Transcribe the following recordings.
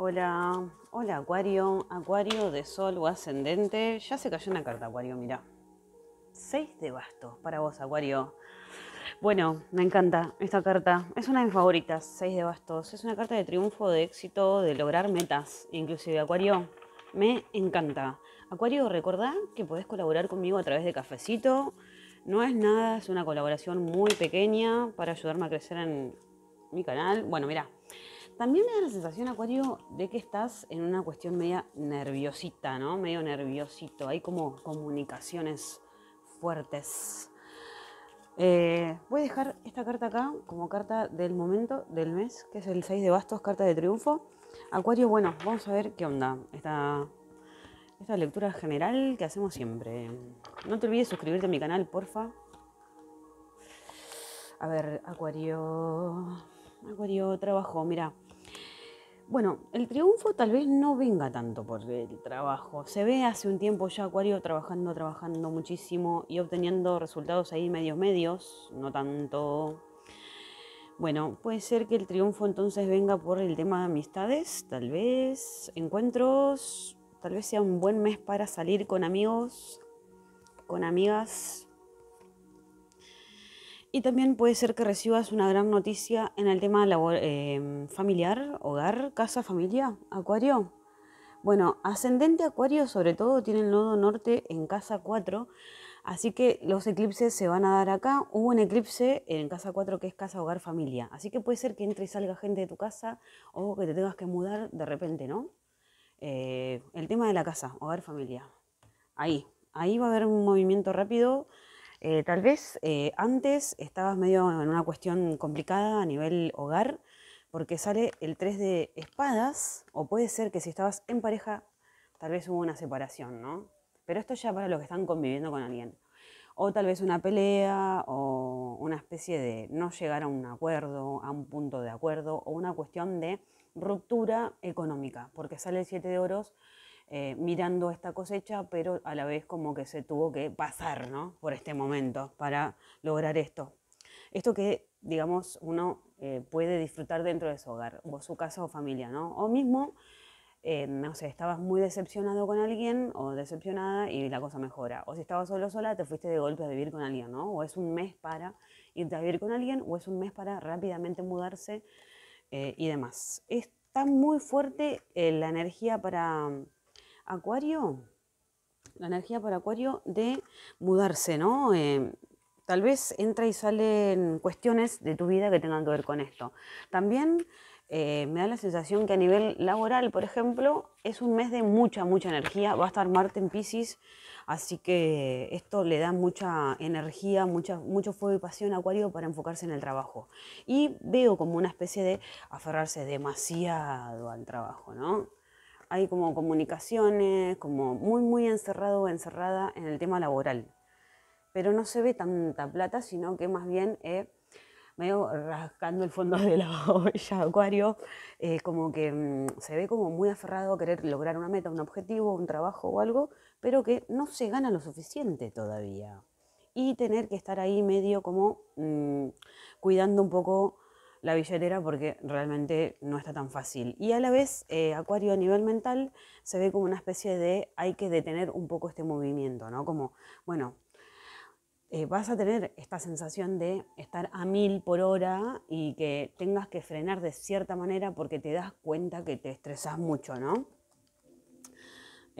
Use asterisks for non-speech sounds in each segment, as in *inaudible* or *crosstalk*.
Hola, hola Acuario, Acuario de Sol o Ascendente. Ya se cayó una carta, Acuario, mira. Seis de bastos para vos, Acuario. Bueno, me encanta esta carta. Es una de mis favoritas, Seis de bastos. Es una carta de triunfo, de éxito, de lograr metas. Inclusive, Acuario, me encanta. Acuario, recordá que podés colaborar conmigo a través de Cafecito. No es nada, es una colaboración muy pequeña para ayudarme a crecer en mi canal. Bueno, mira, también me da la sensación, Acuario, de que estás en una cuestión media nerviosita, ¿no? Medio nerviosito. Hay como comunicaciones fuertes. Eh, voy a dejar esta carta acá como carta del momento del mes, que es el 6 de bastos, carta de triunfo. Acuario, bueno, vamos a ver qué onda esta, esta lectura general que hacemos siempre. No te olvides suscribirte a mi canal, porfa. A ver, Acuario. Acuario, trabajo, mira. Bueno, el triunfo tal vez no venga tanto por el trabajo. Se ve hace un tiempo ya Acuario trabajando, trabajando muchísimo y obteniendo resultados ahí medios medios, no tanto. Bueno, puede ser que el triunfo entonces venga por el tema de amistades, tal vez, encuentros, tal vez sea un buen mes para salir con amigos, con amigas, y también puede ser que recibas una gran noticia en el tema em, familiar, hogar, casa, familia, acuario. Bueno, ascendente acuario sobre todo tiene el nodo norte en casa 4, así que los eclipses se van a dar acá. Hubo un eclipse en casa 4 que es casa, hogar, familia, así que puede ser que entre y salga gente de tu casa o que te tengas que mudar de repente, ¿no? Eh, el tema de la casa, hogar, familia. Ahí, ahí va a haber un movimiento rápido eh, tal vez eh, antes estabas medio en una cuestión complicada a nivel hogar, porque sale el 3 de espadas, o puede ser que si estabas en pareja, tal vez hubo una separación, ¿no? Pero esto ya para los que están conviviendo con alguien. O tal vez una pelea, o una especie de no llegar a un acuerdo, a un punto de acuerdo, o una cuestión de ruptura económica, porque sale el 7 de oros eh, mirando esta cosecha, pero a la vez como que se tuvo que pasar ¿no? por este momento para lograr esto. Esto que, digamos, uno eh, puede disfrutar dentro de su hogar, o su casa o familia, ¿no? O mismo, eh, no sé, estabas muy decepcionado con alguien o decepcionada y la cosa mejora. O si estabas solo sola, te fuiste de golpe a vivir con alguien, ¿no? O es un mes para irte a vivir con alguien, o es un mes para rápidamente mudarse y demás. Está muy fuerte la energía para Acuario, la energía para Acuario de mudarse, ¿no? Eh, tal vez entra y salen cuestiones de tu vida que tengan que ver con esto. También eh, me da la sensación que a nivel laboral, por ejemplo, es un mes de mucha, mucha energía. Va a estar Marte en Pisces, así que esto le da mucha energía, mucha, mucho fuego y pasión a Acuario para enfocarse en el trabajo. Y veo como una especie de aferrarse demasiado al trabajo, ¿no? hay como comunicaciones, como muy, muy encerrado o encerrada en el tema laboral. Pero no se ve tanta plata, sino que más bien eh, medio rascando el fondo *laughs* de la olla acuario, eh, como que mm, se ve como muy aferrado a querer lograr una meta, un objetivo, un trabajo o algo, pero que no se gana lo suficiente todavía. Y tener que estar ahí medio como mm, cuidando un poco la billetera porque realmente no está tan fácil. Y a la vez, eh, Acuario a nivel mental se ve como una especie de hay que detener un poco este movimiento, ¿no? Como, bueno, eh, vas a tener esta sensación de estar a mil por hora y que tengas que frenar de cierta manera porque te das cuenta que te estresas mucho, ¿no?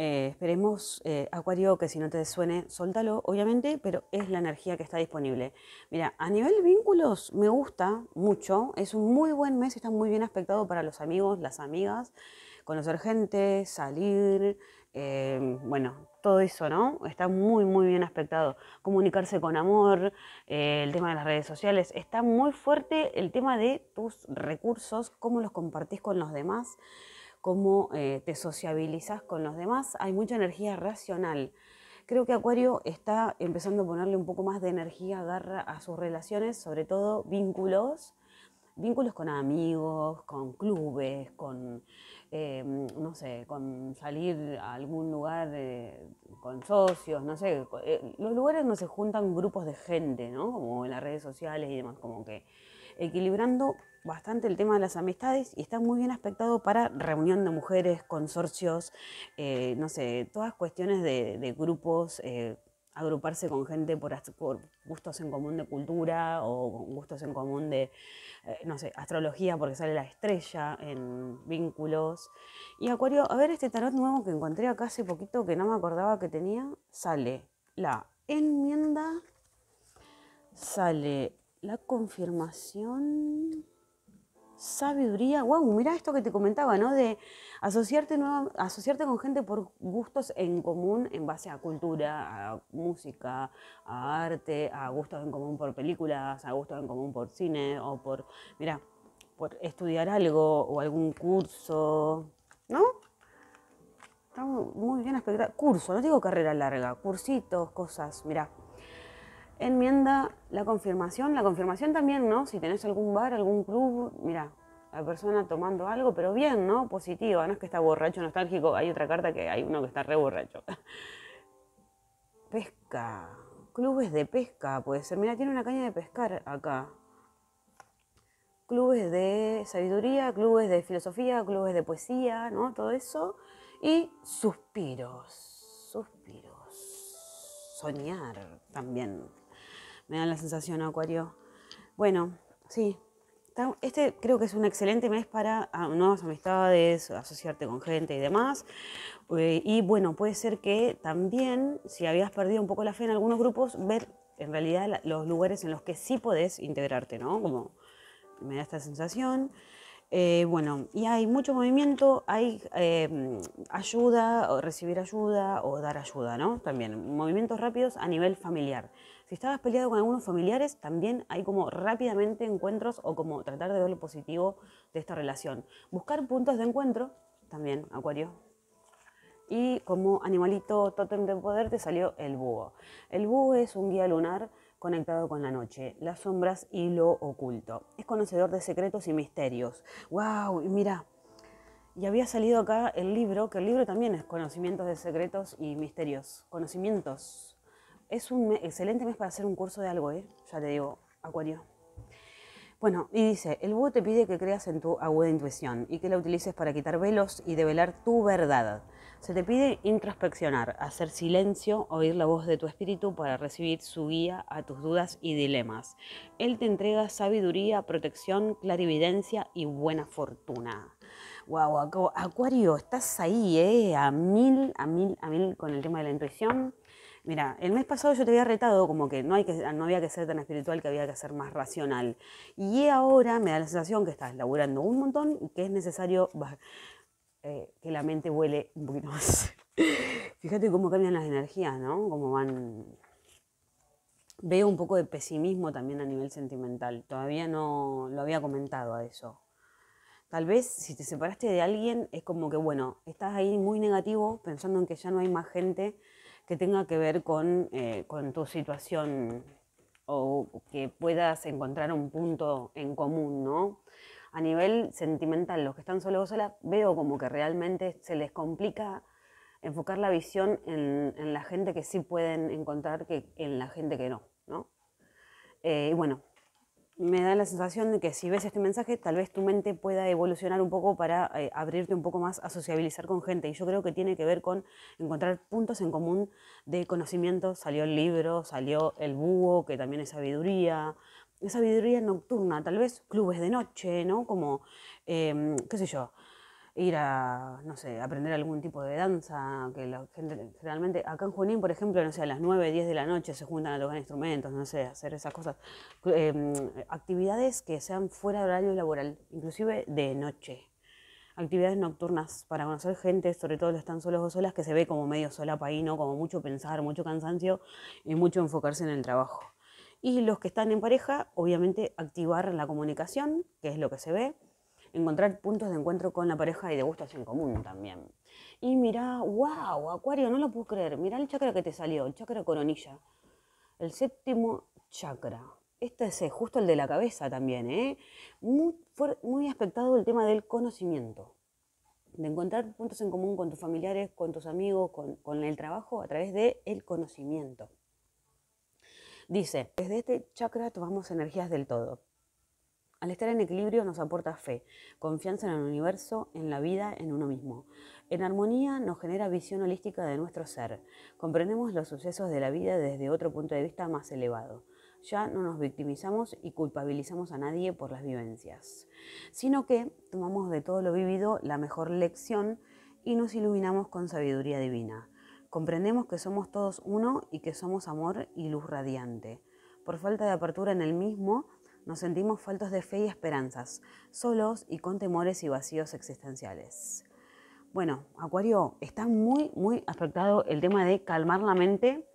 Eh, esperemos, eh, Acuario, que si no te suene, soltalo, obviamente, pero es la energía que está disponible. Mira, a nivel vínculos, me gusta mucho. Es un muy buen mes, está muy bien aspectado para los amigos, las amigas, conocer gente, salir, eh, bueno, todo eso, ¿no? Está muy, muy bien aspectado. Comunicarse con amor, el tema de las redes sociales. Está muy fuerte el tema de tus recursos, cómo los compartís con los demás cómo eh, te sociabilizas con los demás. Hay mucha energía racional. Creo que Acuario está empezando a ponerle un poco más de energía, a sus relaciones, sobre todo vínculos, vínculos con amigos, con clubes, con, eh, no sé, con salir a algún lugar eh, con socios, no sé. Los lugares donde se juntan grupos de gente, ¿no? Como en las redes sociales y demás, como que equilibrando bastante el tema de las amistades y está muy bien aspectado para reunión de mujeres, consorcios, eh, no sé, todas cuestiones de, grupos, eh, agruparse con gente por, gustos en común de cultura o gustos en común de, eh, no sé, astrología porque sale la estrella en vínculos. Y Acuario, a ver este tarot nuevo que encontré acá hace poquito que no me acordaba que tenía, sale la enmienda, sale la confirmación, sabiduría. Wow, mira esto que te comentaba, ¿no? De asociarte, asociarte con gente por gustos en común en base a cultura, a música, a arte, a gustos en común por películas, a gustos en común por cine o por, mira, por estudiar algo o algún curso, ¿no? estamos muy bien Curso, no digo carrera larga, cursitos, cosas, mira enmienda la confirmación. La confirmación también, ¿no? Si tenés algún bar, algún club, mira, la persona tomando algo, pero bien, ¿no? Positiva, no es que está borracho, nostálgico. Hay otra carta que hay uno que está re borracho. *laughs* Pesca. Clubes de pesca, puede ser. Mira, tiene una caña de pescar acá. Clubes de sabiduría, clubes de filosofía, clubes de poesía, ¿no? Todo eso. Y suspiros. Suspiros. Soñar también me da la sensación, Acuario. Bueno, sí, este creo que es un excelente mes para ah, nuevas amistades, asociarte con gente y demás. Eh, y bueno, puede ser que también, si habías perdido un poco la fe en algunos grupos, ver en realidad los lugares en los que sí podés integrarte, ¿no? Como me da esta sensación. Eh, bueno, y hay mucho movimiento, hay em, ayuda, o recibir ayuda o dar ayuda, ¿no? También movimientos rápidos a nivel familiar. Si estabas peleado con algunos familiares, también hay como rápidamente encuentros o como tratar de ver lo positivo de esta relación. Buscar puntos de encuentro, también, Acuario. Y como animalito tótem de poder te salió el búho. El búho es un guía lunar conectado con la noche, las sombras y lo oculto. Es conocedor de secretos y misterios. ¡Wow! Y mira, y había salido acá el libro, que el libro también es Conocimientos de Secretos y Misterios. Conocimientos es un excelente mes para hacer un curso de algo, ¿eh? Ya te digo, Acuario. Bueno, y dice, el búho te pide que creas en tu aguda intuición y que la utilices para quitar velos y develar tu verdad. Se te pide introspeccionar, hacer silencio, oír la voz de tu espíritu para recibir su guía a tus dudas y dilemas. Él te entrega sabiduría, protección, clarividencia y buena fortuna. Wow, Acuario, estás ahí, eh, a mil, a mil, a mil con el tema de la intuición. Mira, el mes pasado yo te había retado como que no, hay que no había que ser tan espiritual, que había que ser más racional. Y ahora me da la sensación que estás laburando un montón y que es necesario eh, que la mente vuele un poquito más. *laughs* Fíjate cómo cambian las energías, ¿no? Cómo van... Veo un poco de pesimismo también a nivel sentimental. Todavía no lo había comentado a eso. Tal vez si te separaste de alguien es como que, bueno, estás ahí muy negativo pensando en que ya no hay más gente que tenga que ver eh, con, tu situación o que puedas encontrar un punto en común, ¿no? A nivel sentimental, los que están solos o solas, veo como que realmente se les complica enfocar la visión en, la gente que sí pueden encontrar que en la gente que no, ¿no? Eh, bueno, me da la sensación de que si ves este mensaje, tal vez tu mente pueda evolucionar un poco para eh, abrirte un poco más a sociabilizar con gente. Y yo creo que tiene que ver con encontrar puntos en común de conocimiento. Salió el libro, salió el búho, que también es sabiduría. Es sabiduría nocturna, tal vez clubes de noche, ¿no? Como, em, qué sé yo, ir a, no sé, aprender algún tipo de danza, que la gente generalmente, acá en Junín, por ejemplo, no sé, a las 9, 10 de la noche se juntan a tocar instrumentos, no sé, hacer esas cosas, em, actividades que sean fuera de horario laboral, inclusive de noche, actividades nocturnas para conocer gente, sobre todo los están solos o solas, que se ve como medio sola Como mucho pensar, mucho cansancio y mucho enfocarse en el trabajo. Y los que están en pareja, obviamente activar la comunicación, que es lo que se ve, encontrar puntos de encuentro con la pareja y de gustos en común también. Y mirá, wow, Acuario, no lo puedo creer. Mirá el chakra que te salió, el chakra coronilla. El séptimo chakra. Este es eh, justo el de la cabeza también, ¿eh? Muy, muy aspectado el tema del conocimiento. De encontrar puntos en común con tus familiares, con tus amigos, con, el trabajo a través del el conocimiento. Dice, desde este chakra tomamos energías del todo. Al estar en equilibrio nos aporta fe, confianza en el universo, en la vida, en uno mismo. En armonía nos genera visión holística de nuestro ser. Comprendemos los sucesos de la vida desde otro punto de vista más elevado. Ya no nos victimizamos y culpabilizamos a nadie por las vivencias, sino que tomamos de todo lo vivido la mejor lección y nos iluminamos con sabiduría divina. Comprendemos que somos todos uno y que somos amor y luz radiante. Por falta de apertura en el mismo, nos sentimos faltos de fe y esperanzas, solos y con temores y vacíos existenciales. Bueno, Acuario, está muy, muy afectado el tema de calmar la mente,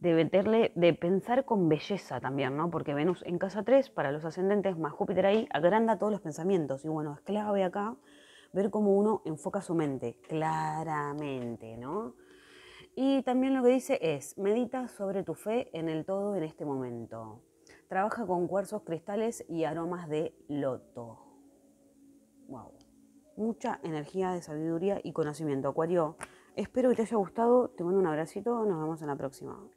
de meterle, de pensar con belleza también, ¿no? Porque Venus en casa 3, para los ascendentes, más Júpiter ahí, agranda todos los pensamientos. Y bueno, es clave acá ver cómo uno enfoca su mente claramente, ¿no? Y también lo que dice es, medita sobre tu fe en el todo en este momento. Trabaja con cuarzos, cristales y aromas de loto. Wow. Mucha energía de sabiduría y conocimiento, Acuario. Espero que te haya gustado. Te mando un abracito. Nos vemos en la próxima.